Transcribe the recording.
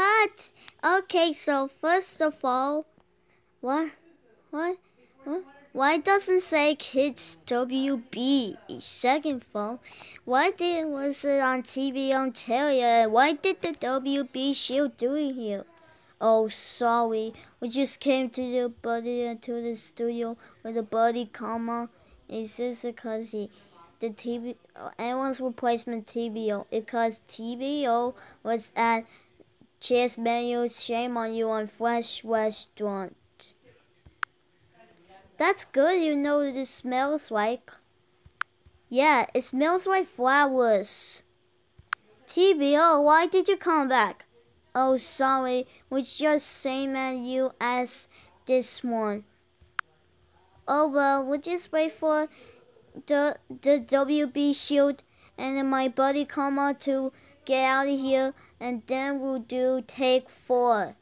hot. Okay, so first of all, what, what, what? Why doesn't say Kids WB second phone? Why did was it on TV on Telia? Why did the WB shield doing here? Oh, sorry. We just came to the buddy uh, to the studio with a buddy, comma. Is this because he, the TV, uh, anyone's replacement TBO? Because TBO was at Cheers menus, shame on you on fresh restaurants. That's good, you know what it smells like. Yeah, it smells like flowers. TBO, why did you come back? Oh, sorry, we just same at you as this one. Oh well, we'll just wait for the the WB shield and then my buddy come out to get out of here, and then we'll do take four.